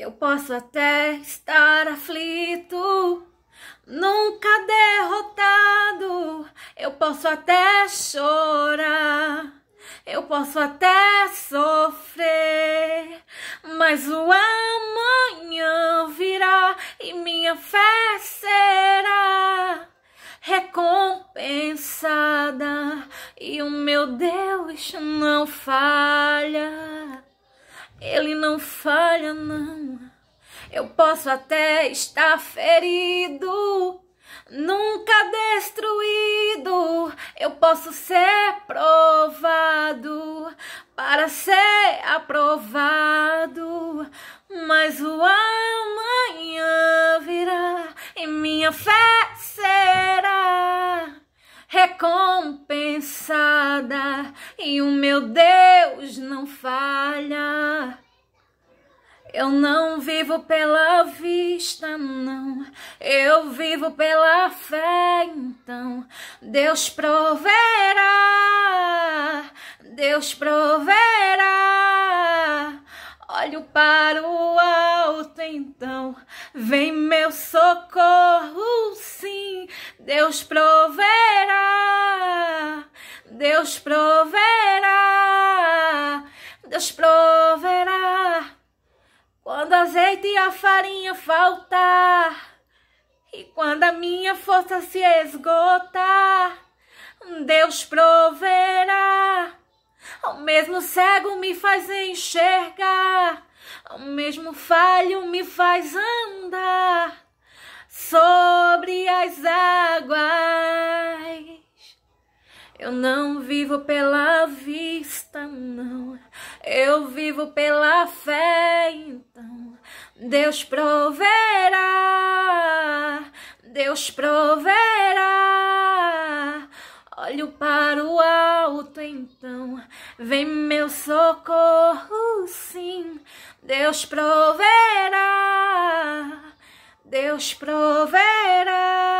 Eu posso até estar aflito, nunca derrotado. Eu posso até chorar, eu posso até sofrer. Mas o amanhã virá e minha fé será recompensada. E o meu Deus não falha. Ele não falha, não. Eu posso até estar ferido, nunca destruído. Eu posso ser provado para ser aprovado. Mas o amanhã virá e minha fé será recompensada. E o meu Deus não falha. Eu não vivo pela vista, não. Eu vivo pela fé, então. Deus proverá. Deus proverá. Olho para o alto, então. Vem meu socorro, sim. Deus proverá. Deus proverá. Deus proverá quando azeite e a farinha faltar, e quando a minha força se esgotar, Deus proverá. O mesmo cego me faz enxergar, o mesmo falho me faz andar sobre as águas. Eu não vivo pela vista, não. Eu vivo pela fé em Deus proverá, Deus proverá. Olho para o alto então, vem meu socorro, sim. Deus proverá, Deus proverá.